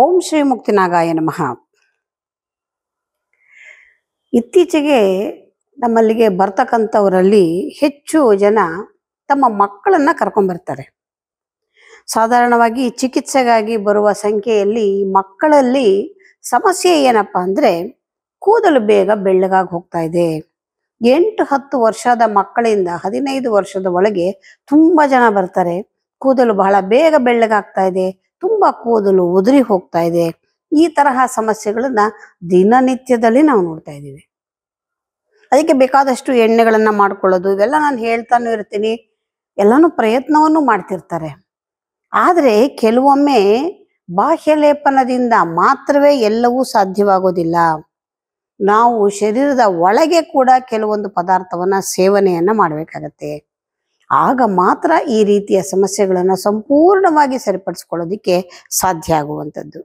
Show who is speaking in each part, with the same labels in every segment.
Speaker 1: ಓಂ ಶ್ರೀ ಮುಕ್ತಿನಾಗಾಯ ನಮಃ ಇತ್ತೀಚೆಗೆ ನಮ್ಮಲ್ಲಿಗೆ ಬರ್ತಕ್ಕಂಥವರಲ್ಲಿ ಹೆಚ್ಚು ಜನ ತಮ್ಮ ಮಕ್ಕಳನ್ನು ಕರ್ಕೊಂಡ್ಬರ್ತಾರೆ ಸಾಧಾರಣವಾಗಿ ಚಿಕಿತ್ಸೆಗಾಗಿ ಬರುವ ಸಂಖ್ಯೆಯಲ್ಲಿ ಮಕ್ಕಳಲ್ಲಿ ಸಮಸ್ಯೆ ಏನಪ್ಪಾ ಅಂದ್ರೆ ಕೂದಲು ಬೇಗ ಬೆಳ್ಳಗಾಗಿ ಹೋಗ್ತಾ ಇದೆ ಎಂಟು ಹತ್ತು ವರ್ಷದ ಮಕ್ಕಳಿಂದ ಹದಿನೈದು ವರ್ಷದ ಒಳಗೆ ತುಂಬ ಜನ ಬರ್ತಾರೆ ಕೂದಲು ಬಹಳ ಬೇಗ ಬೆಳ್ಳಗಾಗ್ತಾ ಇದೆ ತುಂಬಾ ಕೂದಲು ಉದುರಿ ಹೋಗ್ತಾ ಇದೆ ಈ ತರಹ ಸಮಸ್ಯೆಗಳನ್ನ ದಿನನಿತ್ಯದಲ್ಲಿ ನಾವು ನೋಡ್ತಾ ಇದ್ದೀವಿ ಅದಕ್ಕೆ ಬೇಕಾದಷ್ಟು ಎಣ್ಣೆಗಳನ್ನ ಮಾಡ್ಕೊಳ್ಳೋದು ಇವೆಲ್ಲ ನಾನು ಹೇಳ್ತಾನು ಇರ್ತೀನಿ ಎಲ್ಲಾನು ಪ್ರಯತ್ನವನ್ನು ಮಾಡ್ತಿರ್ತಾರೆ ಆದರೆ ಕೆಲವೊಮ್ಮೆ ಲೇಪನದಿಂದ ಮಾತ್ರವೇ ಎಲ್ಲವೂ ಸಾಧ್ಯವಾಗೋದಿಲ್ಲ ನಾವು ಶರೀರದ ಒಳಗೆ ಕೂಡ ಕೆಲವೊಂದು ಪದಾರ್ಥವನ್ನ ಸೇವನೆಯನ್ನ ಮಾಡಬೇಕಾಗತ್ತೆ ಆಗ ಮಾತ್ರ ಈ ರೀತಿಯ ಸಮಸ್ಯೆಗಳನ್ನು ಸಂಪೂರ್ಣವಾಗಿ ಸರಿಪಡಿಸ್ಕೊಳ್ಳೋದಿಕ್ಕೆ ಸಾಧ್ಯ ಆಗುವಂಥದ್ದು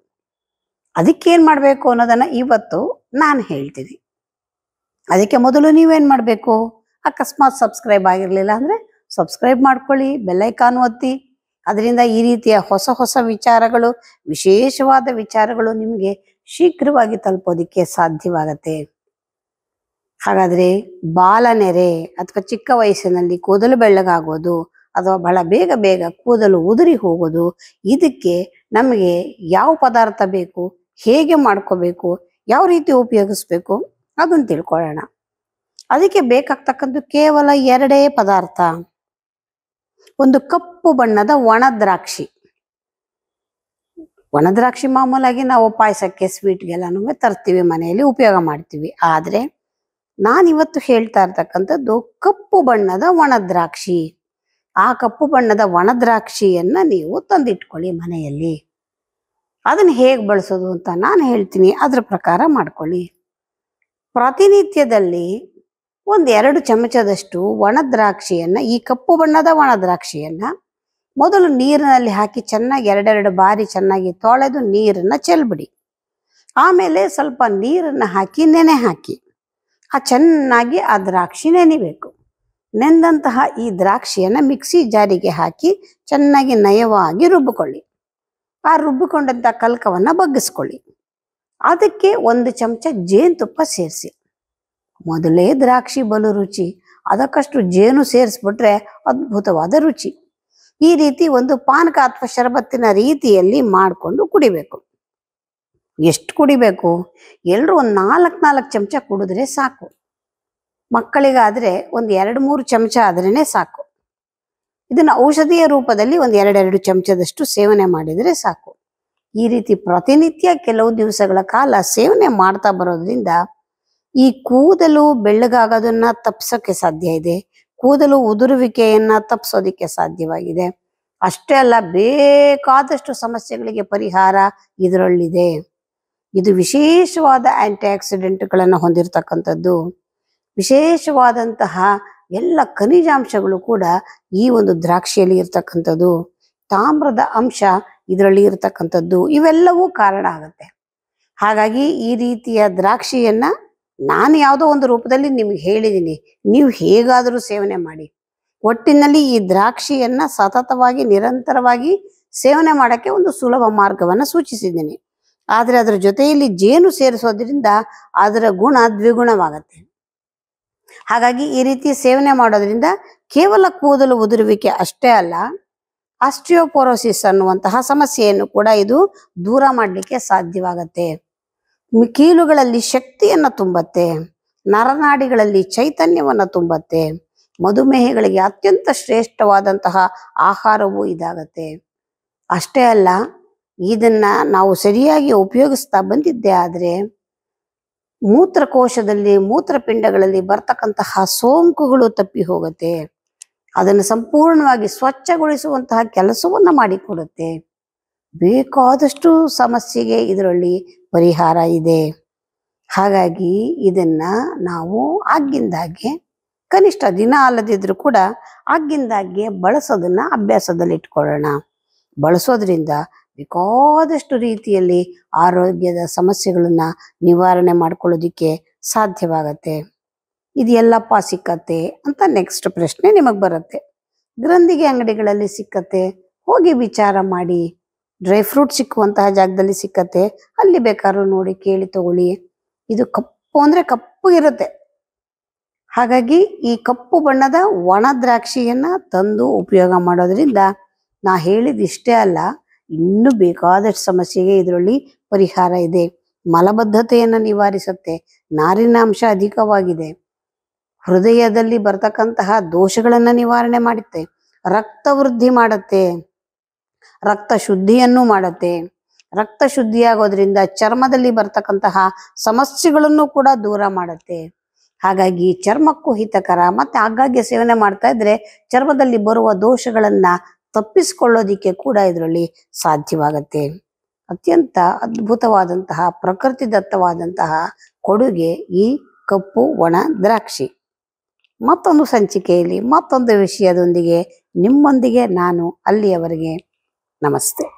Speaker 1: ಅದಕ್ಕೇನು ಮಾಡಬೇಕು ಅನ್ನೋದನ್ನು ಇವತ್ತು ನಾನು ಹೇಳ್ತೀನಿ ಅದಕ್ಕೆ ಮೊದಲು ನೀವೇನು ಮಾಡಬೇಕು ಅಕಸ್ಮಾತ್ ಸಬ್ಸ್ಕ್ರೈಬ್ ಆಗಿರಲಿಲ್ಲ ಅಂದರೆ ಸಬ್ಸ್ಕ್ರೈಬ್ ಮಾಡ್ಕೊಳ್ಳಿ ಬೆಲ್ಲೈಕಾನ್ ಒತ್ತಿ ಅದರಿಂದ ಈ ರೀತಿಯ ಹೊಸ ಹೊಸ ವಿಚಾರಗಳು ವಿಶೇಷವಾದ ವಿಚಾರಗಳು ನಿಮಗೆ ಶೀಘ್ರವಾಗಿ ತಲುಪೋದಿಕ್ಕೆ ಸಾಧ್ಯವಾಗತ್ತೆ ಹಾಗಾದರೆ ಬಾಲನೆರೆ ಅಥವಾ ಚಿಕ್ಕ ವಯಸ್ಸಿನಲ್ಲಿ ಕೂದಲು ಬೆಳ್ಳಗಾಗೋದು ಅಥವಾ ಬಹಳ ಬೇಗ ಬೇಗ ಕೂದಲು ಉದುರಿ ಹೋಗೋದು ಇದಕ್ಕೆ ನಮಗೆ ಯಾವ ಪದಾರ್ಥ ಬೇಕು ಹೇಗೆ ಮಾಡ್ಕೋಬೇಕು ಯಾವ ರೀತಿ ಉಪಯೋಗಿಸ್ಬೇಕು ಅದನ್ನು ತಿಳ್ಕೊಳ್ಳೋಣ ಅದಕ್ಕೆ ಬೇಕಾಗ್ತಕ್ಕಂಥ ಕೇವಲ ಎರಡೇ ಪದಾರ್ಥ ಒಂದು ಕಪ್ಪು ಬಣ್ಣದ ಒಣದ್ರಾಕ್ಷಿ ಒಣದ್ರಾಕ್ಷಿ ಮಾಮೂಲಾಗಿ ನಾವು ಪಾಯಸಕ್ಕೆ ಸ್ವೀಟ್ಗೆಲ್ಲನೂ ತರ್ತೀವಿ ಮನೆಯಲ್ಲಿ ಉಪಯೋಗ ಮಾಡ್ತೀವಿ ಆದರೆ ನಾನಿವತ್ತು ಹೇಳ್ತಾ ಇರ್ತಕ್ಕಂಥದ್ದು ಕಪ್ಪು ಬಣ್ಣದ ಒಣದ್ರಾಕ್ಷಿ ಆ ಕಪ್ಪು ಬಣ್ಣದ ಒಣದ್ರಾಕ್ಷಿಯನ್ನ ನೀವು ತಂದಿಟ್ಕೊಳ್ಳಿ ಮನೆಯಲ್ಲಿ ಅದನ್ನ ಹೇಗೆ ಬಳಸೋದು ಅಂತ ನಾನು ಹೇಳ್ತೀನಿ ಅದ್ರ ಪ್ರಕಾರ ಮಾಡ್ಕೊಳ್ಳಿ ಪ್ರತಿನಿತ್ಯದಲ್ಲಿ ಎರಡು ಚಮಚದಷ್ಟು ಒಣ ಈ ಕಪ್ಪು ಬಣ್ಣದ ಒಣ ಮೊದಲು ನೀರಿನಲ್ಲಿ ಹಾಕಿ ಚೆನ್ನಾಗಿ ಎರಡೆರಡು ಬಾರಿ ಚೆನ್ನಾಗಿ ತೊಳೆದು ನೀರನ್ನ ಚೆಲ್ಬಿಡಿ ಆಮೇಲೆ ಸ್ವಲ್ಪ ನೀರನ್ನು ಹಾಕಿ ನೆನೆ ಹಾಕಿ ಆ ಚೆನ್ನಾಗಿ ಆ ದ್ರಾಕ್ಷಿ ನೆನಿಬೇಕು ನೆಂದಂತಹ ಈ ದ್ರಾಕ್ಷಿಯನ್ನು ಮಿಕ್ಸಿ ಜಾರಿಗೆ ಹಾಕಿ ಚೆನ್ನಾಗಿ ನಯವಾಗಿ ರುಬ್ಬಿಕೊಳ್ಳಿ ಆ ರುಬ್ಬಿಕೊಂಡಂಥ ಕಲ್ಕವನ್ನು ಬಗ್ಗಿಸ್ಕೊಳ್ಳಿ ಅದಕ್ಕೆ ಒಂದು ಚಮಚ ಜೇನುತುಪ್ಪ ಸೇರಿಸಿ ಮೊದಲೇ ದ್ರಾಕ್ಷಿ ಬಲು ರುಚಿ ಅದಕ್ಕಷ್ಟು ಜೇನು ಸೇರಿಸ್ಬಿಟ್ರೆ ಅದ್ಭುತವಾದ ರುಚಿ ಈ ರೀತಿ ಒಂದು ಪಾನಕ ಅಥವಾ ಶರಬತ್ತಿನ ರೀತಿಯಲ್ಲಿ ಮಾಡಿಕೊಂಡು ಕುಡಿಬೇಕು ಎಷ್ಟು ಕುಡಿಬೇಕು ಎಲ್ಲರೂ ಒಂದು ನಾಲ್ಕು ನಾಲ್ಕು ಚಮಚ ಕುಡಿದ್ರೆ ಸಾಕು ಮಕ್ಕಳಿಗಾದರೆ ಒಂದು ಎರಡು ಮೂರು ಚಮಚ ಆದ್ರೇ ಸಾಕು ಇದನ್ನು ಔಷಧಿಯ ರೂಪದಲ್ಲಿ ಒಂದು ಎರಡೆರಡು ಚಮಚದಷ್ಟು ಸೇವನೆ ಮಾಡಿದರೆ ಸಾಕು ಈ ರೀತಿ ಪ್ರತಿನಿತ್ಯ ಕೆಲವು ದಿವಸಗಳ ಕಾಲ ಸೇವನೆ ಮಾಡ್ತಾ ಬರೋದ್ರಿಂದ ಈ ಕೂದಲು ಬೆಳ್ಳಗಾಗೋದನ್ನ ತಪ್ಸೋಕ್ಕೆ ಸಾಧ್ಯ ಇದೆ ಕೂದಲು ಉದುರುವಿಕೆಯನ್ನ ತಪ್ಪಿಸೋದಕ್ಕೆ ಸಾಧ್ಯವಾಗಿದೆ ಅಷ್ಟೇ ಅಲ್ಲ ಬೇಕಾದಷ್ಟು ಸಮಸ್ಯೆಗಳಿಗೆ ಪರಿಹಾರ ಇದರಲ್ಲಿದೆ ಇದು ವಿಶೇಷವಾದ ಆಂಟಿ ಆಕ್ಸಿಡೆಂಟ್ಗಳನ್ನು ಹೊಂದಿರತಕ್ಕಂಥದ್ದು ವಿಶೇಷವಾದಂತಹ ಎಲ್ಲ ಖನಿಜಾಂಶಗಳು ಕೂಡ ಈ ಒಂದು ದ್ರಾಕ್ಷಿಯಲ್ಲಿ ಇರತಕ್ಕಂಥದ್ದು ತಾಮ್ರದ ಅಂಶ ಇದರಲ್ಲಿ ಇರತಕ್ಕಂಥದ್ದು ಇವೆಲ್ಲವೂ ಕಾರಣ ಆಗುತ್ತೆ ಹಾಗಾಗಿ ಈ ರೀತಿಯ ದ್ರಾಕ್ಷಿಯನ್ನ ನಾನು ಯಾವುದೋ ಒಂದು ರೂಪದಲ್ಲಿ ನಿಮ್ಗೆ ಹೇಳಿದ್ದೀನಿ ನೀವು ಹೇಗಾದರೂ ಸೇವನೆ ಮಾಡಿ ಒಟ್ಟಿನಲ್ಲಿ ಈ ದ್ರಾಕ್ಷಿಯನ್ನ ಸತತವಾಗಿ ನಿರಂತರವಾಗಿ ಸೇವನೆ ಮಾಡೋಕ್ಕೆ ಒಂದು ಸುಲಭ ಮಾರ್ಗವನ್ನು ಸೂಚಿಸಿದ್ದೀನಿ ಆದರೆ ಅದರ ಜೊತೆಯಲ್ಲಿ ಜೇನು ಸೇರಿಸೋದ್ರಿಂದ ಅದರ ಗುಣ ದ್ವಿಗುಣವಾಗತ್ತೆ ಹಾಗಾಗಿ ಈ ರೀತಿ ಸೇವನೆ ಮಾಡೋದ್ರಿಂದ ಕೇವಲ ಕೂದಲು ಉದುರುವಿಕೆ ಅಷ್ಟೇ ಅಲ್ಲ ಆಸ್ಟ್ರಿಯೋಪೊರೋಸಿಸ್ ಅನ್ನುವಂತಹ ಸಮಸ್ಯೆಯನ್ನು ಕೂಡ ಇದು ದೂರ ಮಾಡಲಿಕ್ಕೆ ಸಾಧ್ಯವಾಗತ್ತೆ ಕೀಲುಗಳಲ್ಲಿ ಶಕ್ತಿಯನ್ನು ತುಂಬತ್ತೆ ನರನಾಡಿಗಳಲ್ಲಿ ಚೈತನ್ಯವನ್ನು ತುಂಬತ್ತೆ ಮಧುಮೇಹಗಳಿಗೆ ಅತ್ಯಂತ ಶ್ರೇಷ್ಠವಾದಂತಹ ಆಹಾರವೂ ಇದಾಗತ್ತೆ ಅಷ್ಟೇ ಅಲ್ಲ ಇದನ್ನ ನಾವು ಸರಿಯಾಗಿ ಉಪಯೋಗಿಸ್ತಾ ಬಂದಿದ್ದೆ ಆದರೆ ಮೂತ್ರಕೋಶದಲ್ಲಿ ಮೂತ್ರಪಿಂಡಗಳಲ್ಲಿ ಬರ್ತಕ್ಕಂತಹ ಸೋಂಕುಗಳು ತಪ್ಪಿ ಹೋಗುತ್ತೆ ಅದನ್ನು ಸಂಪೂರ್ಣವಾಗಿ ಸ್ವಚ್ಛಗೊಳಿಸುವಂತಹ ಕೆಲಸವನ್ನು ಮಾಡಿಕೊಡುತ್ತೆ ಬೇಕಾದಷ್ಟು ಸಮಸ್ಯೆಗೆ ಇದರಲ್ಲಿ ಪರಿಹಾರ ಇದೆ ಹಾಗಾಗಿ ಇದನ್ನ ನಾವು ಆಗಿಂದಾಗೆ ಕನಿಷ್ಠ ದಿನ ಅಲ್ಲದಿದ್ರೂ ಕೂಡ ಆಗಿಂದಾಗೆ ಬಳಸೋದನ್ನ ಅಭ್ಯಾಸದಲ್ಲಿ ಅಭ್ಯಾಸದಲ್ಲಿಟ್ಕೊಳ್ಳೋಣ ಬಳಸೋದ್ರಿಂದ ಬೇಕಾದಷ್ಟು ರೀತಿಯಲ್ಲಿ ಆರೋಗ್ಯದ ಸಮಸ್ಯೆಗಳನ್ನ ನಿವಾರಣೆ ಮಾಡ್ಕೊಳ್ಳೋದಿಕ್ಕೆ ಸಾಧ್ಯವಾಗತ್ತೆ ಇದೆಲ್ಲಪ್ಪ ಸಿಕ್ಕತ್ತೆ ಅಂತ ನೆಕ್ಸ್ಟ್ ಪ್ರಶ್ನೆ ನಿಮಗೆ ಬರುತ್ತೆ ಗ್ರಂಥಿಗೆ ಅಂಗಡಿಗಳಲ್ಲಿ ಸಿಕ್ಕತ್ತೆ ಹೋಗಿ ವಿಚಾರ ಮಾಡಿ ಡ್ರೈ ಫ್ರೂಟ್ ಸಿಕ್ಕುವಂತಹ ಜಾಗದಲ್ಲಿ ಸಿಕ್ಕತ್ತೆ ಅಲ್ಲಿ ಬೇಕಾದ್ರೂ ನೋಡಿ ಕೇಳಿ ತಗೊಳ್ಳಿ ಇದು ಕಪ್ಪು ಅಂದ್ರೆ ಕಪ್ಪು ಇರುತ್ತೆ ಹಾಗಾಗಿ ಈ ಕಪ್ಪು ಬಣ್ಣದ ಒಣ ದ್ರಾಕ್ಷಿಯನ್ನ ತಂದು ಉಪಯೋಗ ಮಾಡೋದ್ರಿಂದ ನಾ ಹೇಳಿದ ಇಷ್ಟೇ ಅಲ್ಲ ಇನ್ನು ಬೇಕಾದಷ್ಟು ಸಮಸ್ಯೆಗೆ ಇದರಲ್ಲಿ ಪರಿಹಾರ ಇದೆ ಮಲಬದ್ಧತೆಯನ್ನು ನಿವಾರಿಸುತ್ತೆ ನಾರಿನಾಂಶ ಅಧಿಕವಾಗಿದೆ ಹೃದಯದಲ್ಲಿ ಬರ್ತಕ್ಕಂತಹ ದೋಷಗಳನ್ನು ನಿವಾರಣೆ ಮಾಡುತ್ತೆ ರಕ್ತ ವೃದ್ಧಿ ಮಾಡುತ್ತೆ ರಕ್ತ ಶುದ್ಧಿಯನ್ನು ಮಾಡುತ್ತೆ ರಕ್ತ ಶುದ್ಧಿಯಾಗೋದ್ರಿಂದ ಚರ್ಮದಲ್ಲಿ ಬರ್ತಕ್ಕಂತಹ ಸಮಸ್ಯೆಗಳನ್ನು ಕೂಡ ದೂರ ಮಾಡುತ್ತೆ ಹಾಗಾಗಿ ಚರ್ಮಕ್ಕೂ ಹಿತಕರ ಮತ್ತೆ ಆಗಾಗ್ಗೆ ಸೇವನೆ ಮಾಡ್ತಾ ಇದ್ರೆ ಚರ್ಮದಲ್ಲಿ ಬರುವ ದೋಷಗಳನ್ನ ತಪ್ಪಿಸಿಕೊಳ್ಳೋದಿಕ್ಕೆ ಕೂಡ ಇದರಲ್ಲಿ ಸಾಧ್ಯವಾಗತ್ತೆ ಅತ್ಯಂತ ಅದ್ಭುತವಾದಂತಹ ಪ್ರಕೃತಿ ದತ್ತವಾದಂತಹ ಕೊಡುಗೆ ಈ ಕಪ್ಪು ಒಣ ದ್ರಾಕ್ಷಿ ಮತ್ತೊಂದು ಸಂಚಿಕೆಯಲ್ಲಿ ಮತ್ತೊಂದು ವಿಷಯದೊಂದಿಗೆ ನಿಮ್ಮೊಂದಿಗೆ ನಾನು ಅಲ್ಲಿಯವರೆಗೆ ನಮಸ್ತೆ